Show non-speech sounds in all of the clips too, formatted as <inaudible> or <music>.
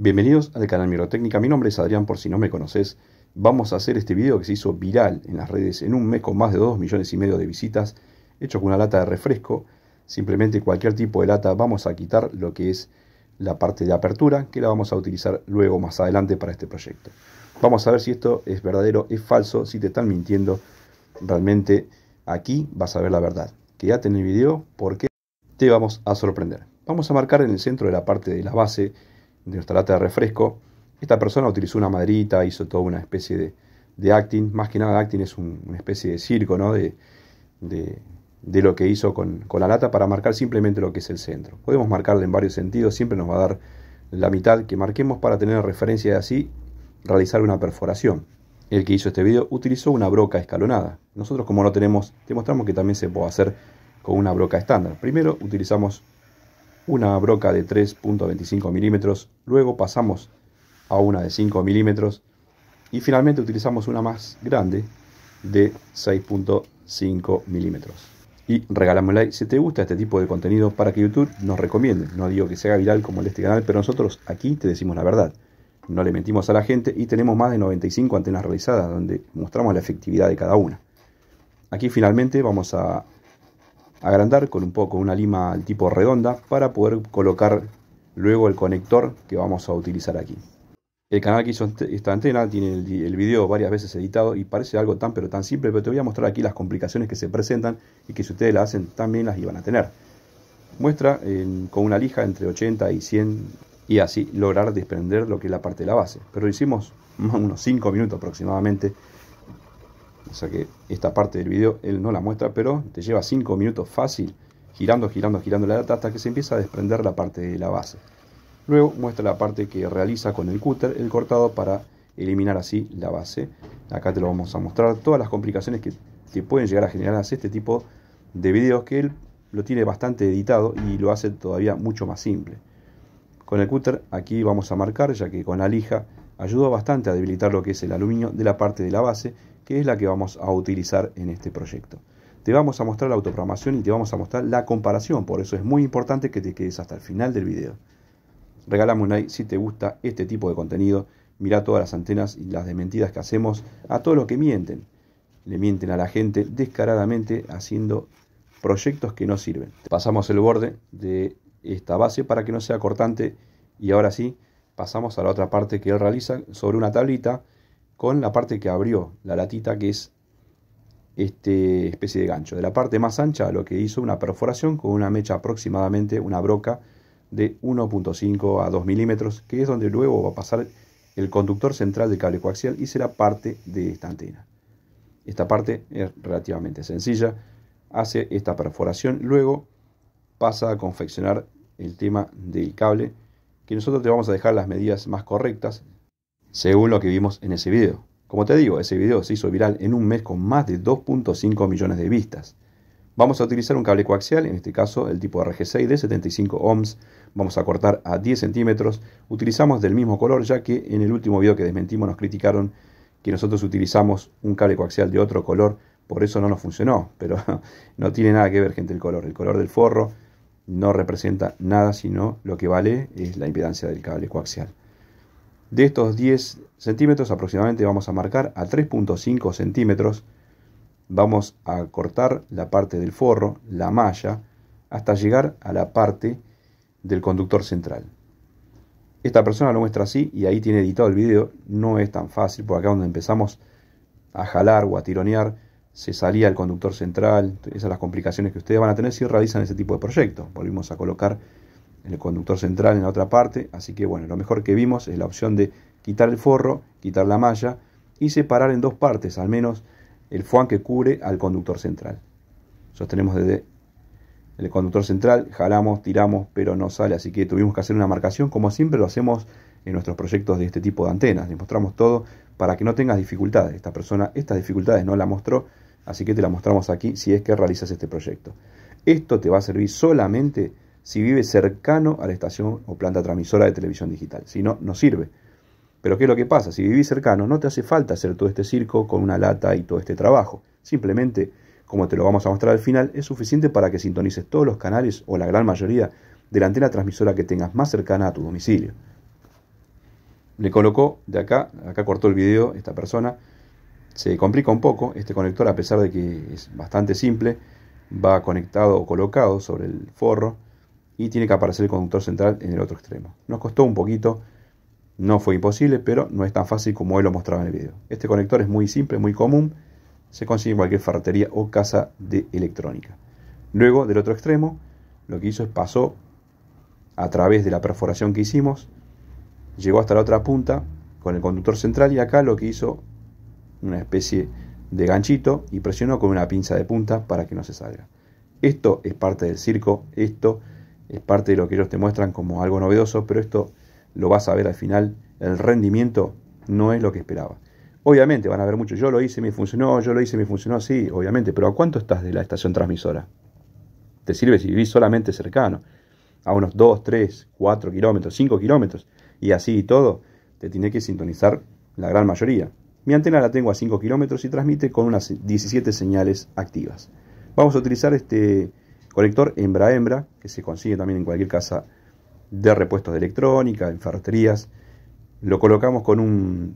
Bienvenidos al canal Mirotécnica, mi nombre es Adrián, por si no me conoces, vamos a hacer este video que se hizo viral en las redes en un mes con más de 2 millones y medio de visitas, hecho con una lata de refresco, simplemente cualquier tipo de lata vamos a quitar lo que es la parte de apertura, que la vamos a utilizar luego más adelante para este proyecto. Vamos a ver si esto es verdadero, es falso, si te están mintiendo, realmente aquí vas a ver la verdad. Quédate en el video porque te vamos a sorprender. Vamos a marcar en el centro de la parte de la base, de nuestra lata de refresco, esta persona utilizó una madrita, hizo toda una especie de, de acting, más que nada acting es una especie de circo, ¿no? De, de, lo que hizo con, con, la lata para marcar simplemente lo que es el centro. Podemos marcarla en varios sentidos, siempre nos va a dar la mitad que marquemos para tener referencia y así realizar una perforación. El que hizo este video utilizó una broca escalonada. Nosotros como no tenemos, demostramos que también se puede hacer con una broca estándar. Primero utilizamos una broca de 3.25 milímetros, luego pasamos a una de 5 milímetros y finalmente utilizamos una más grande de 6.5 milímetros. Y regalamos like si te gusta este tipo de contenido para que YouTube nos recomiende. No digo que sea viral como el de este canal, pero nosotros aquí te decimos la verdad. No le mentimos a la gente y tenemos más de 95 antenas realizadas donde mostramos la efectividad de cada una. Aquí finalmente vamos a agrandar con un poco una lima tipo redonda para poder colocar luego el conector que vamos a utilizar aquí. El canal que hizo esta antena tiene el, vídeo video varias veces editado y parece algo tan pero tan simple, pero te voy a mostrar aquí las complicaciones que se presentan y que si ustedes la hacen también las iban a tener. Muestra con una lija entre 80 y 100 y así lograr desprender lo que es la parte de la base. Pero hicimos <laughs> unos 5 minutos aproximadamente o sea que esta parte del video él no la muestra, pero te lleva 5 minutos fácil, girando, girando, girando la lata hasta que se empieza a desprender la parte de la base. Luego muestra la parte que realiza con el cúter el cortado para eliminar así la base. Acá te lo vamos a mostrar todas las complicaciones que te pueden llegar a generar este tipo de videos que él lo tiene bastante editado y lo hace todavía mucho más simple. Con el cúter aquí vamos a marcar ya que con la lija ayudó bastante a debilitar lo que es el aluminio de la parte de la base que es la que vamos a utilizar en este proyecto. Te vamos a mostrar la autoprogramación y te vamos a mostrar la comparación, por eso es muy importante que te quedes hasta el final del video. Regálame un like si te gusta este tipo de contenido, mira todas las antenas y las desmentidas que hacemos a todo lo que mienten. Le mienten a la gente descaradamente haciendo proyectos que no sirven. Pasamos el borde de esta base para que no sea cortante y ahora sí pasamos a la otra parte que él realiza sobre una tablita con la parte que abrió la latita, que es este especie de gancho. De la parte más ancha lo que hizo una perforación con una mecha aproximadamente, una broca de 1.5 a 2 milímetros, que es donde luego va a pasar el conductor central del cable coaxial y será parte de esta antena. Esta parte es relativamente sencilla, hace esta perforación, luego pasa a confeccionar el tema del cable, que nosotros te vamos a dejar las medidas más correctas, según lo que vimos en ese video. Como te digo, ese video se hizo viral en un mes con más de 2.5 millones de vistas. Vamos a utilizar un cable coaxial, en este caso el tipo RG6 de 75 ohms. Vamos a cortar a 10 centímetros. Utilizamos del mismo color, ya que en el último video que desmentimos nos criticaron que nosotros utilizamos un cable coaxial de otro color, por eso no nos funcionó. <laughs> Pero no tiene nada que ver, gente, el color. El color del forro no representa nada, sino lo que vale es la impedancia del cable coaxial. De estos 10 centímetros aproximadamente vamos a marcar a 3.5 centímetros. Vamos a cortar la parte del forro, la malla, hasta llegar a la parte del conductor central. Esta persona lo muestra así y ahí tiene editado el video. No es tan fácil, porque acá donde empezamos a jalar o a tironear, se salía el conductor central. Esas son las complicaciones que ustedes van a tener si realizan ese tipo de proyectos. Volvimos a colocar en el conductor central en la otra parte, así que bueno, lo mejor que vimos es la opción de quitar el forro, quitar la malla y separar en dos partes al menos el fuan que cubre al conductor central. Sostenemos desde el conductor central, jalamos, tiramos, pero no sale, así que tuvimos que hacer una marcación como siempre lo hacemos en nuestros proyectos de este tipo de antenas. Les mostramos todo para que no tengas dificultades. Esta persona estas dificultades no la mostró, así que te la mostramos aquí si es que realizas este proyecto. Esto te va a servir solamente si vive cercano a la estación o planta transmisora de televisión digital. Si no, no sirve. Pero ¿qué es lo que pasa? Si vivís cercano, no te hace falta hacer todo este circo con una lata y todo este trabajo. Simplemente, como te lo vamos a mostrar al final, es suficiente para que sintonices todos los canales o la gran mayoría de la antena transmisora que tengas más cercana a tu domicilio. Le colocó de acá, acá cortó el video esta persona. Se complica un poco este conector a pesar de que es bastante simple. Va conectado o colocado sobre el forro y tiene que aparecer el conductor central en el otro extremo. Nos costó un poquito, no fue imposible, pero no es tan fácil como él lo mostraba en el video. Este conector es muy simple, muy común, se consigue en cualquier ferretería o casa de electrónica. Luego, del otro extremo, lo que hizo es pasó a través de la perforación que hicimos, llegó hasta la otra punta con el conductor central y acá lo que hizo una especie de ganchito y presionó con una pinza de punta para que no se salga. Esto es parte del circo, esto es parte de lo que ellos te muestran como algo novedoso, pero esto lo vas a ver al final, el rendimiento no es lo que esperaba. Obviamente van a ver muchos, yo lo hice, me funcionó, yo lo hice, me funcionó así, obviamente, pero ¿a cuánto estás de la estación transmisora? Te sirve si vivís solamente cercano, a unos 2, 3, 4 kilómetros, 5 kilómetros, y así y todo, te tiene que sintonizar la gran mayoría. Mi antena la tengo a 5 kilómetros y transmite con unas 17 señales activas. Vamos a utilizar este, Conector hembra-hembra, que se consigue también en cualquier casa de repuestos de electrónica, en ferreterías. Lo colocamos con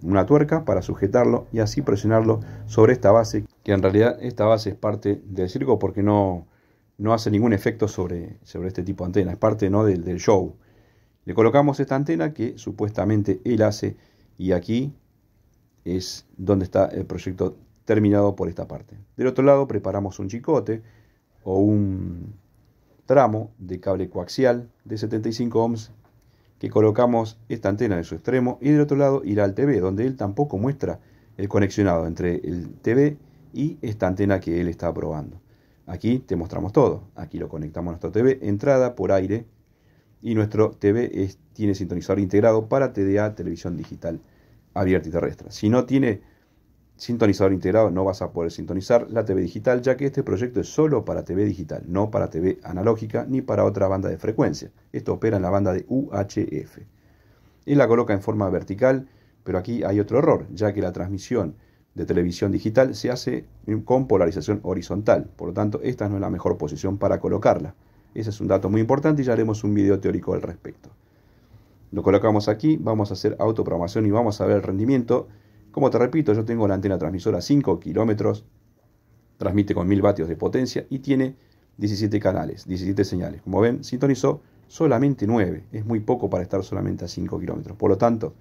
una tuerca para sujetarlo y así presionarlo sobre esta base, que en realidad esta base es parte del circo porque no, no hace ningún efecto sobre, sobre este tipo de antena, es parte ¿no? del, del show. Le colocamos esta antena que supuestamente él hace y aquí es donde está el proyecto terminado por esta parte. Del otro lado preparamos un chicote o un tramo de cable coaxial de 75 ohms que colocamos esta antena en su extremo y del otro lado irá al TV, donde él tampoco muestra el conexionado entre el TV y esta antena que él está probando. Aquí te mostramos todo. Aquí lo conectamos a nuestro TV, entrada por aire y nuestro TV tiene sintonizador integrado para TDA, televisión digital abierta y terrestre. Si no tiene sintonizador integrado no vas a poder sintonizar la TV digital, ya que este proyecto es solo para TV digital, no para TV analógica ni para otra banda de frecuencia. Esto opera en la banda de UHF. Él la coloca en forma vertical, pero aquí hay otro error, ya que la transmisión de televisión digital se hace con polarización horizontal, por lo tanto esta no es la mejor posición para colocarla. Ese es un dato muy importante y ya haremos un video teórico al respecto. Lo colocamos aquí, vamos a hacer autoprogramación y vamos a ver el rendimiento como te repito, yo tengo la antena transmisora 5 kilómetros, transmite con 1000 vatios de potencia y tiene 17 canales, 17 señales. Como ven, sintonizó solamente 9. Es muy poco para estar solamente a 5 kilómetros. Por lo tanto,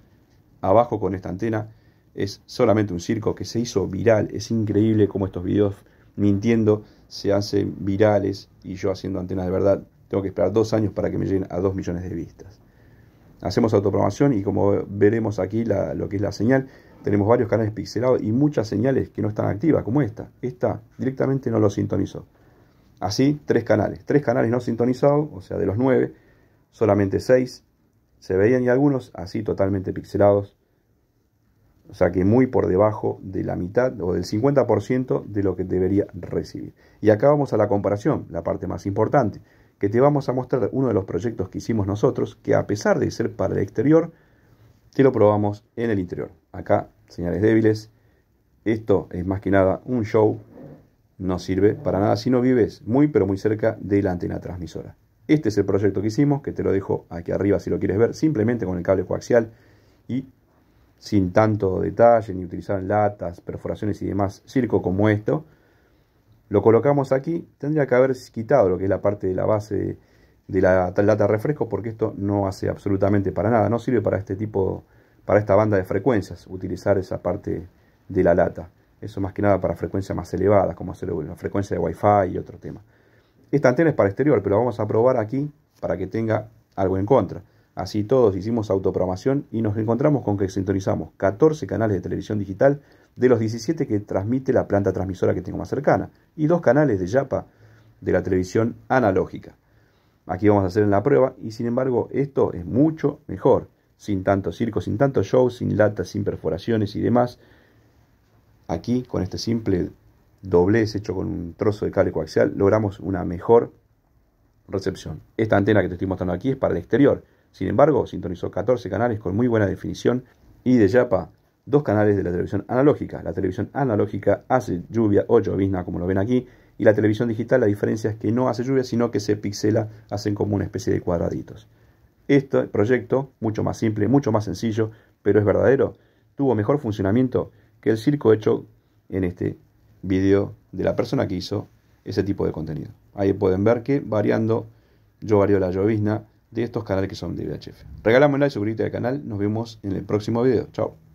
abajo con esta antena es solamente un circo que se hizo viral. Es increíble cómo estos videos mintiendo se hacen virales y yo haciendo antenas de verdad tengo que esperar dos años para que me lleguen a 2 millones de vistas. Hacemos autoprogramación y como veremos aquí lo que es la señal, tenemos varios canales pixelados y muchas señales que no están activas, como esta. Esta directamente no lo sintonizó. Así, tres canales. Tres canales no sintonizados, o sea, de los nueve, solamente seis se veían y algunos así totalmente pixelados. O sea que muy por debajo de la mitad o del 50% de lo que debería recibir. Y acá vamos a la comparación, la parte más importante, que te vamos a mostrar uno de los proyectos que hicimos nosotros, que a pesar de ser para el exterior, que lo probamos en el interior. Acá, señales débiles. Esto es más que nada un show. No sirve para nada si no vives muy pero muy cerca de la antena transmisora. Este es el proyecto que hicimos, que te lo dejo aquí arriba si lo quieres ver, simplemente con el cable coaxial y sin tanto detalle, ni utilizar latas, perforaciones y demás circo como esto. Lo colocamos aquí, tendría que haber quitado lo que es la parte de la base de la lata refresco porque esto no hace absolutamente para nada, no sirve para este tipo, para esta banda de frecuencias, utilizar esa parte de la lata. Eso más que nada para frecuencias más elevadas, como hacer una frecuencia de Wi-Fi y otro tema. Esta antena es para exterior, pero vamos a probar aquí para que tenga algo en contra. Así todos hicimos autoprogramación y nos encontramos con que sintonizamos 14 canales de televisión digital de los 17 que transmite la planta transmisora que tengo más cercana y dos canales de YAPA de la televisión analógica. Aquí vamos a hacer la prueba y sin embargo esto es mucho mejor. Sin tanto circo, sin tanto show, sin latas, sin perforaciones y demás. Aquí con este simple doblez hecho con un trozo de cable coaxial logramos una mejor recepción. Esta antena que te estoy mostrando aquí es para el exterior. Sin embargo, sintonizó 14 canales con muy buena definición y de yapa dos canales de la televisión analógica. La televisión analógica hace lluvia o llovizna, como lo ven aquí, y la televisión digital la diferencia es que no hace lluvia, sino que se pixela, hacen como una especie de cuadraditos. Este proyecto, mucho más simple, mucho más sencillo, pero es verdadero, tuvo mejor funcionamiento que el circo hecho en este video de la persona que hizo ese tipo de contenido. Ahí pueden ver que variando, yo varío la llovizna de estos canales que son de VHF. Regálame un like, suscríbete al canal, nos vemos en el próximo video. Chao.